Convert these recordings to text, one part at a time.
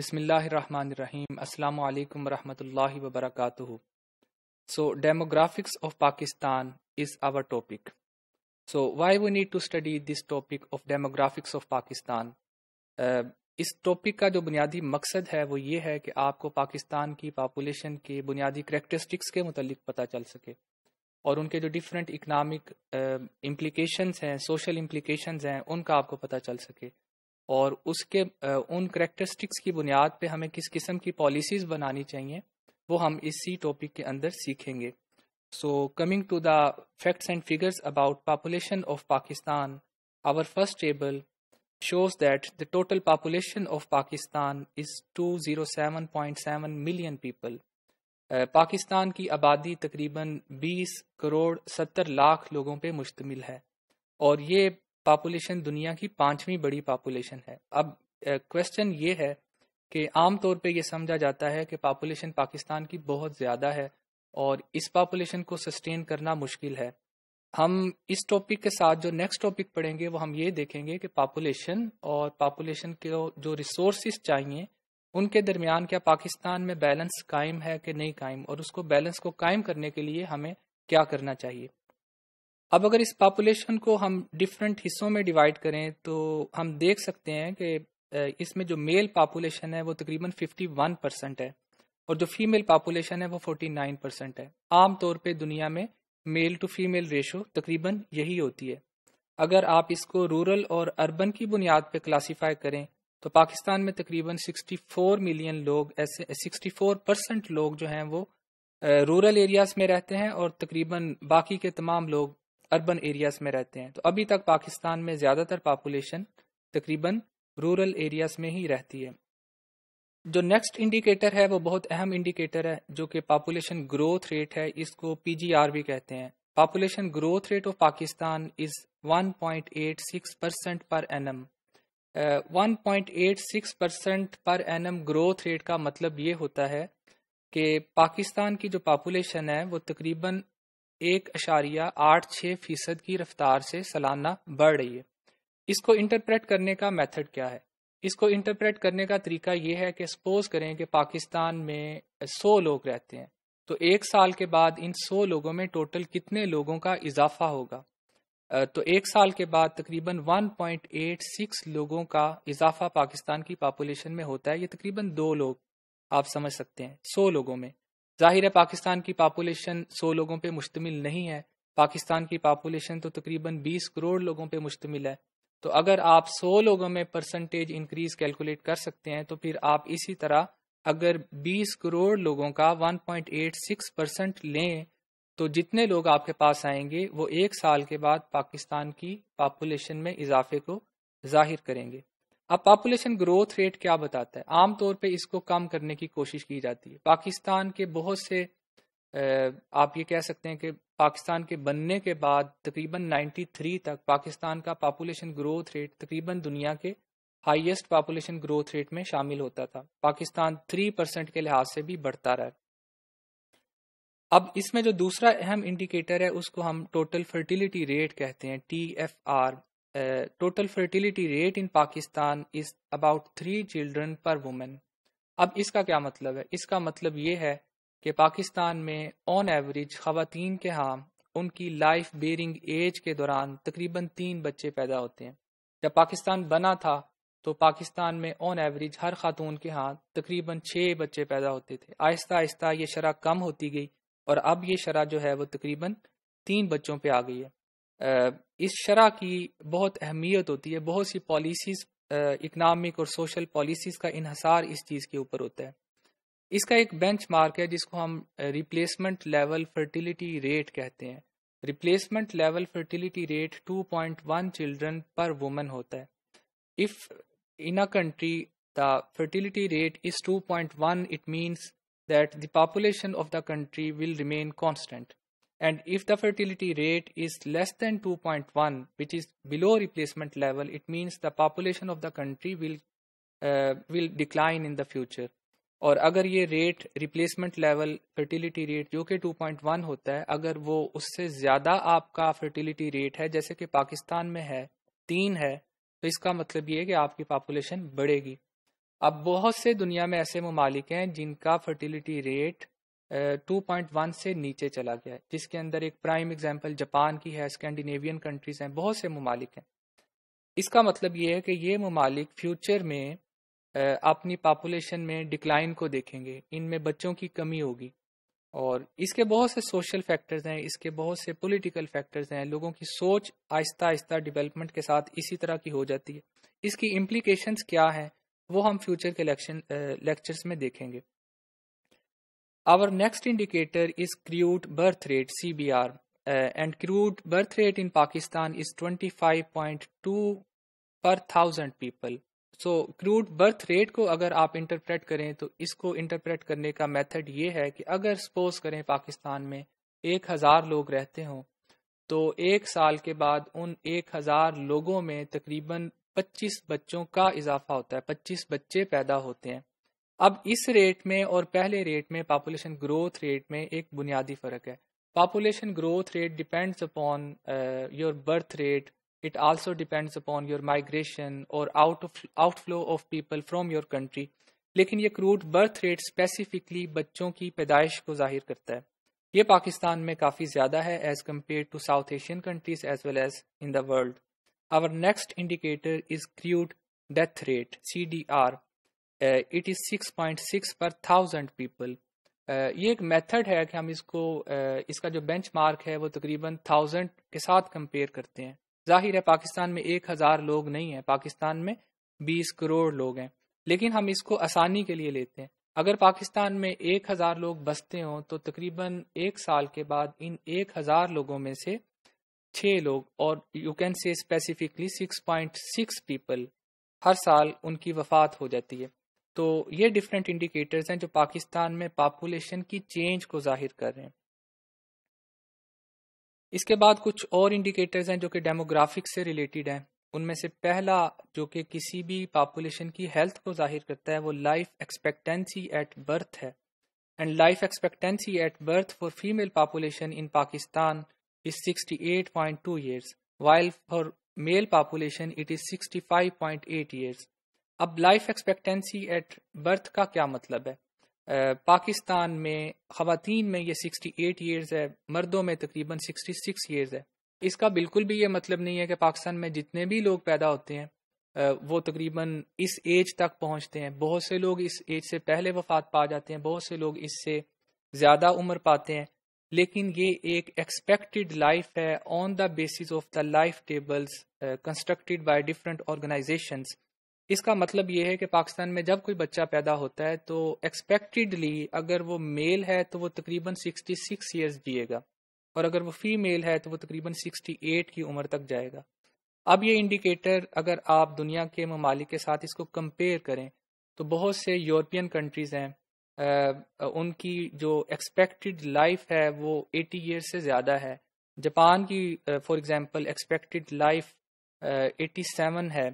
बिस्मिल्लाम अल्लाम वरहमतुल्लि वबरक so demographics of Pakistan is our topic so why we need to study this topic of demographics of Pakistan इस टॉपिक का जो बुनियादी मकसद है वो ये है कि आपको पाकिस्तान की पापोलेशन के बुनियादी करेक्टरिस्टिक्स के मुतलिक पता चल सके और उनके जो डिफरेंट इकनॉमिक इम्प्लीकेशन हैं सोशल इम्प्लीकेशन हैं उनका आपको पता चल सके और उसके उन करेक्टरिस्टिक्स की बुनियाद पे हमें किस किस्म की पॉलिसीज बनानी चाहिए वो हम इसी टॉपिक के अंदर सीखेंगे so coming to the facts and figures about population of Pakistan our first table total population of Pakistan is two zero seven point seven million people Pakistan की आबादी तकरीबन 20 करोड़ 70 लाख लोगों पे मुश्तमिल है और ये पॉपुलेशन दुनिया की पांचवी बड़ी पॉपुलेशन है अब क्वेश्चन ये है कि आमतौर पे ये समझा जाता है कि पॉपुलेशन पाकिस्तान की बहुत ज़्यादा है और इस पॉपुलेशन को सस्टेन करना मुश्किल है हम इस टॉपिक के साथ जो नेक्स्ट टॉपिक पढ़ेंगे वो हम ये देखेंगे कि पॉपुलेशन और पॉपुलेशन के जो रिसोर्स चाहिए उनके दरमियान क्या पाकिस्तान में बैलेंस कायम है कि नहीं कायम और उसको बैलेंस को कायम करने के लिए हमें क्या करना चाहिए अब अगर इस पॉपुलेशन को हम डिफरेंट हिस्सों में डिवाइड करें तो हम देख सकते हैं कि इसमें जो मेल पॉपुलेशन है वो तकरीबन 51 परसेंट है और जो फीमेल पॉपुलेशन है वो 49 परसेंट है आम तौर पे दुनिया में मेल टू फीमेल रेशो तकरीबन यही होती है अगर आप इसको रूरल और अर्बन की बुनियाद पे क्लासीफाई करें तो पाकिस्तान में तकरीबन 64 मिलियन लोग ऐसे 64 परसेंट लोग जो हैं वो रूरल एरियाज में रहते हैं और तकरीबन बाकी के तमाम लोग अर्बन एरियाज में रहते हैं तो अभी तक पाकिस्तान में ज़्यादातर पॉपुलेशन तकरीबन रूरल एरियाज में ही रहती है जो नेक्स्ट इंडिकेटर है वो बहुत अहम इंडिकेटर है जो कि पॉपुलेशन ग्रोथ रेट है इसको पीजीआर भी कहते हैं population growth rate of Pakistan is 1.86 percent per annum 1.86 percent per annum growth rate का मतलब ये होता है कि पाकिस्तान की जो पॉपुलेशन है वो तकरीबन एक अशारिया आठ छः फीसद की रफ्तार से सालाना बढ़ रही है इसको इंटरप्रेट करने का मेथड क्या है इसको इंटरप्रेट करने का तरीका यह है कि सपोज करें कि पाकिस्तान में सौ लोग रहते हैं तो एक साल के बाद इन सौ लोगों में टोटल कितने लोगों का इजाफा होगा तो एक साल के बाद तकरीबन 1.86 लोगों का इजाफा पाकिस्तान की पॉपुलेशन में होता है ये तकरीबन दो लोग आप समझ सकते हैं सौ लोगों में जाहिर है पाकिस्तान की पॉपुलेशन 100 लोगों पे मुश्तमिल नहीं है पाकिस्तान की पॉपुलेशन तो तकरीबन 20 करोड़ लोगों पे मुश्तमिल है तो अगर आप 100 लोगों में परसेंटेज इंक्रीज कैलकुलेट कर सकते हैं तो फिर आप इसी तरह अगर 20 करोड़ लोगों का 1.86 परसेंट लें तो जितने लोग आपके पास आएंगे वो एक साल के बाद पाकिस्तान की पॉपुलेशन में इजाफे को जाहिर करेंगे अब पॉपुलेशन ग्रोथ रेट क्या बताता है आमतौर पे इसको कम करने की कोशिश की जाती है पाकिस्तान के बहुत से आप ये कह सकते हैं कि पाकिस्तान के बनने के बाद तकरीबन 93 तक पाकिस्तान का पॉपुलेशन ग्रोथ रेट तकरीबन दुनिया के हाईएस्ट पॉपुलेशन ग्रोथ रेट में शामिल होता था पाकिस्तान 3 परसेंट के लिहाज से भी बढ़ता रहा अब इसमें जो दूसरा अहम इंडिकेटर है उसको हम टोटल फर्टिलिटी रेट कहते हैं T F R total fertility rate in Pakistan is about three children per women अब इसका क्या मतलब है इसका मतलब ये है कि पाकिस्तान में ऑन एवरेज खातन के यहाँ उनकी लाइफ बेरिंग एज के दौरान तकरीबन तीन बच्चे पैदा होते हैं जब पाकिस्तान बना था तो पाकिस्तान में ऑन एवरेज हर खातून के यहाँ तकरीबन छः बच्चे पैदा होते थे आहिस्ता आहिस्ता ये शरह कम होती गई और अब ये शरह जो है वो तकरीबन तीन बच्चों पे आ गई है इस शरा की बहुत अहमियत होती है बहुत सी पॉलिसीज़ इकनॉमिक और सोशल पॉलिसीज़ का इहसार इस चीज़ के ऊपर होता है इसका एक बेंच मार्क है जिसको हम रिप्लेसमेंट लेवल फर्टिलिटी रेट कहते हैं replacement level fertility rate 2.1 children per woman होता है if in a country the fertility rate is 2.1 it means that the population of the country will remain constant and if the fertility rate is less than 2.1 which is below replacement level it means the population of the country will uh, will decline in the future और अगर ये rate replacement level fertility rate जो कि 2.1 होता है अगर वो उससे ज्यादा आपका फर्टिलिटी रेट है जैसे कि पाकिस्तान में है तीन है तो इसका मतलब ये है कि आपकी पॉपुलेशन बढ़ेगी अब बहुत से दुनिया में ऐसे ममालिक हैं जिनका फर्टिलिटी रेट 2.1 से नीचे चला गया है जिसके अंदर एक प्राइम एग्जाम्पल जापान की है स्कैंडिनेवियन कंट्रीज हैं बहुत से ममालिक हैं इसका मतलब ये है कि ये ममालिक फ्यूचर में अपनी पापुलेशन में डिक्लाइन को देखेंगे इनमें बच्चों की कमी होगी और इसके बहुत से सोशल फैक्टर्स हैं इसके बहुत से पॉलिटिकल फैक्टर्स हैं लोगों की सोच आहिस्ता आहिस्ता डेवलपमेंट के साथ इसी तरह की हो जाती है इसकी इम्प्लीकेशंस क्या हैं वो हम फ्यूचर के लेक्चर्स में देखेंगे Our next indicator is crude birth rate CBR uh, and crude birth rate in Pakistan is 25.2 per thousand people so crude birth rate को अगर आप इंटरप्रेट करें तो इसको इंटरप्रेट करने का मेथड ये है कि अगर सपोज करें पाकिस्तान में एक हज़ार लोग रहते हों तो एक साल के बाद उन एक हज़ार लोगों में तकरीबन पच्चीस बच्चों का इजाफा होता है पच्चीस बच्चे पैदा होते हैं अब इस रेट में और पहले रेट में पॉपुलेशन ग्रोथ रेट में एक बुनियादी फर्क है population growth rate depends upon your birth rate it also depends upon your migration or out out of people of your country लेकिन ये क्रूड बर्थ रेट स्पेसिफिकली बच्चों की पैदाइश को जाहिर करता है ये पाकिस्तान में काफी ज्यादा है as compare to south Asian countries as well as in the world our next indicator is crude death rate C D R it is six per thousand people ये एक मेथड है कि हम इसको uh, इसका जो बेंचमार्क है वो तकरीबन थाउजेंड के साथ कंपेयर करते हैं जाहिर है पाकिस्तान में एक हज़ार लोग नहीं हैं पाकिस्तान में बीस करोड़ लोग हैं लेकिन हम इसको आसानी के लिए लेते हैं अगर पाकिस्तान में एक हज़ार लोग बसते हों तो तकरीबन एक साल के बाद इन एक हज़ार लोगों में से छः लोग और you can say specifically six point six people हर साल उनकी वफात हो जाती है तो ये डिफरेंट इंडिकेटर्स हैं जो पाकिस्तान में पॉपुलेशन की चेंज को जाहिर कर रहे हैं इसके बाद कुछ और इंडिकेटर्स हैं जो कि डेमोग्राफिक से रिलेटेड हैं उनमें से पहला जो कि किसी भी पॉपुलेशन की हेल्थ को जाहिर करता है वो लाइफ एक्सपेक्टेंसी एट बर्थ है and life expectancy at birth for female population in Pakistan is 68.2 years while for male population it is 65.8 years अब लाइफ एक्सपेक्टेंसी एट बर्थ का क्या मतलब है पाकिस्तान में खातन में ये 68 ईयर्स है मर्दों में तकरीबन 66 ईयर्स है इसका बिल्कुल भी ये मतलब नहीं है कि पाकिस्तान में जितने भी लोग पैदा होते हैं वो तकरीबन इस एज तक पहुंचते हैं बहुत से लोग इस एज से पहले वफात पा जाते हैं बहुत से लोग इससे ज़्यादा उम्र पाते हैं लेकिन ये एक एक्सपेक्टेड लाइफ है on the basis of the life tables constructed by different organisations इसका मतलब ये है कि पाकिस्तान में जब कोई बच्चा पैदा होता है तो एक्सपेक्टेडली अगर वो मेल है तो वो तकरीबन 66 सिक्स ईयर्स जिएगा और अगर वो फीमेल है तो वो तकरीबन 68 की उम्र तक जाएगा अब ये इंडिकेटर अगर आप दुनिया के ममालिक के साथ इसको कंपेयर करें तो बहुत से यूरोपियन कंट्रीज़ हैं उनकी जो एक्सपेक्टेड लाइफ है वो एटी ईयर से ज़्यादा है जापान की for example expected life seven है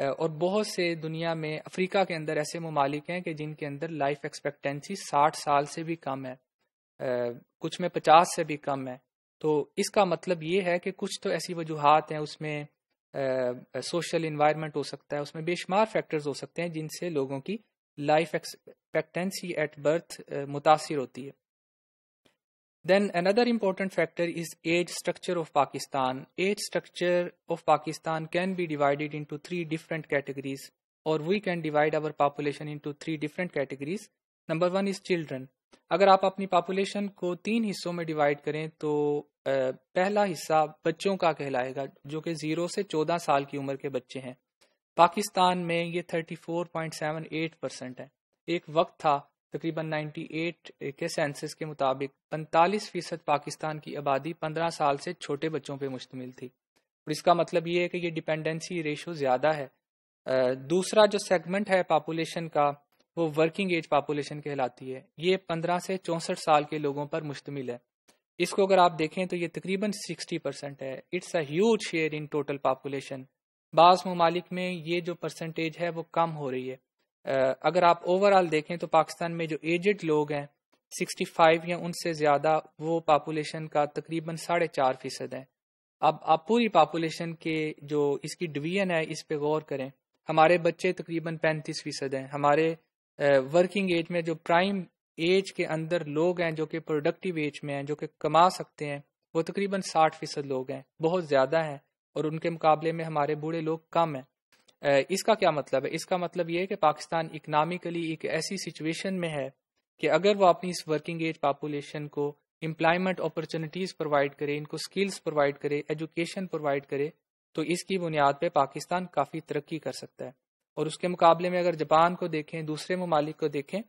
और बहुत से दुनिया में अफ्रीका के अंदर ऐसे ममालिक हैं कि जिनके अंदर लाइफ एक्सपेक्टेंसी साठ साल से भी कम है कुछ में पचास से भी कम है तो इसका मतलब ये है कि कुछ तो ऐसी वजूहत हैं उसमें सोशल इन्वायरमेंट हो सकता है उसमें बेशुमार फैक्टर्स हो सकते हैं जिनसे लोगों की लाइफ एक्सपेक्टेंसी एट बर्थ मुतासर होती है Then another important factor is age structure of Pakistan. Age structure of Pakistan can be divided into three different categories और we can divide our population into three different categories number one is children अगर आप अपनी population को तीन हिस्सों में divide करें तो पहला हिस्सा बच्चों का कहलाएगा जो कि जीरो से चौदह साल की उम्र के बच्चे हैं पाकिस्तान में ये 34.78 परसेंट है एक वक्त था तकरीबन 98 के सेंसस के मुताबिक 45 फीसद पाकिस्तान की आबादी 15 साल से छोटे बच्चों पर मुश्तमिल थी और इसका मतलब ये है कि ये डिपेंडेंसी रेशो ज़्यादा है दूसरा जो सेगमेंट है पापुलेशन का वो वर्किंग एज पापुलेशन कहलाती है ये 15 से चौंसठ साल के लोगों पर मुश्तमिल है इसको अगर आप देखें तो ये तकरीबन 60 परसेंट है it's a huge share in total population बाज़ ममालिक में ये जो परसेंटेज है वो कम हो रही है अगर आप ओवरऑल देखें तो पाकिस्तान में जो एजड लोग हैं 65 या उनसे ज़्यादा वो पापुलेशन का तकरीबन साढ़े चार फीसद है अब आप पूरी पापुलेशन के जो इसकी डिवीजन है इस पे गौर करें हमारे बच्चे तकरीबन 35 फीसद हैं हमारे वर्किंग एज में जो प्राइम एज के अंदर लोग हैं जो कि प्रोडक्टिव एज में हैं जो कि कमा सकते हैं वो तकरीबन 60 फीसद लोग हैं बहुत ज़्यादा हैं और उनके मुकाबले में हमारे बूढ़े लोग कम हैं इसका क्या मतलब है इसका मतलब ये है कि पाकिस्तान इकनॉमिकली एक ऐसी सिचुएशन में है कि अगर वो अपनी इस वर्किंग एज पॉपुलेशन को एम्प्लॉयमेंट अपॉर्चुनिटीज प्रोवाइड करे इनको स्किल्स प्रोवाइड करे एजुकेशन प्रोवाइड करे तो इसकी बुनियाद पर पाकिस्तान काफ़ी तरक्की कर सकता है और उसके मुकाबले में अगर जापान को देखें दूसरे ममालिक को देखें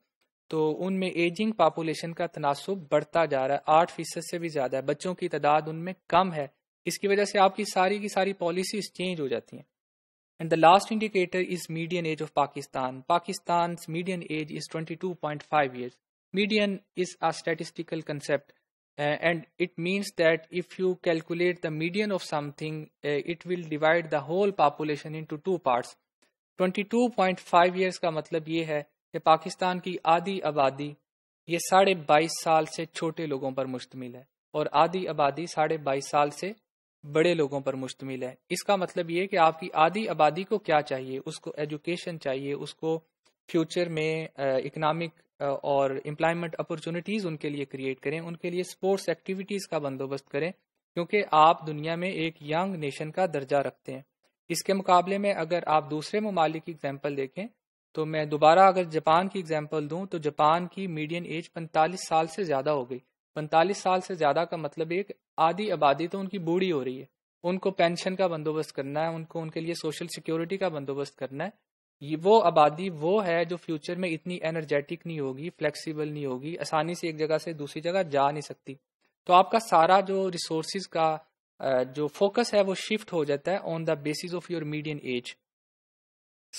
तो उनमें एजिंग पॉपुलेशन का तनासब बढ़ता जा रहा है आठ फीसद से भी ज़्यादा है बच्चों की तादाद उनमें कम है इसकी वजह से आपकी सारी की सारी पॉलिसीज चेंज हो जाती हैं And the last indicator is median age of Pakistan. Pakistan's median age is 22.5 years. Median is a statistical concept uh, and it means that if you calculate the median of something, uh, it will divide the whole population into two parts. 22.5 years का मतलब ये है कि Pakistan की आधी आबादी ये साढ़े 22 साल से छोटे लोगों पर मुश्तमिल है और आधी आबादी साढ़े 22 साल से बड़े लोगों पर मुश्तमिल है इसका मतलब ये कि आपकी आधी आबादी को क्या चाहिए उसको एजुकेशन चाहिए उसको फ्यूचर में इकनॉमिक और एम्प्लॉयमेंट अपॉर्चुनिटीज उनके लिए क्रिएट करें उनके लिए स्पोर्ट्स एक्टिविटीज का बंदोबस्त करें क्योंकि आप दुनिया में एक यंग नेशन का दर्जा रखते हैं इसके मुकाबले में अगर आप दूसरे ममालिक एग्जाम्पल देखें तो मैं दोबारा अगर जापान की एग्जाम्पल दूं तो जापान की मीडियम एज 45 साल से ज्यादा हो गई पैंतालीस साल से ज्यादा का मतलब एक आधी आबादी तो उनकी बूढ़ी हो रही है उनको पेंशन का बंदोबस्त करना है उनको उनके लिए सोशल सिक्योरिटी का बंदोबस्त करना है ये वो आबादी वो है जो फ्यूचर में इतनी एनर्जेटिक नहीं होगी फ्लेक्सिबल नहीं होगी आसानी से एक जगह से दूसरी जगह जा नहीं सकती तो आपका सारा जो रिसोर्सिस का जो फोकस है वो शिफ्ट हो जाता है on the basis of your median age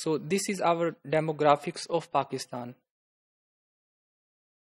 so this is our demographics of Pakistan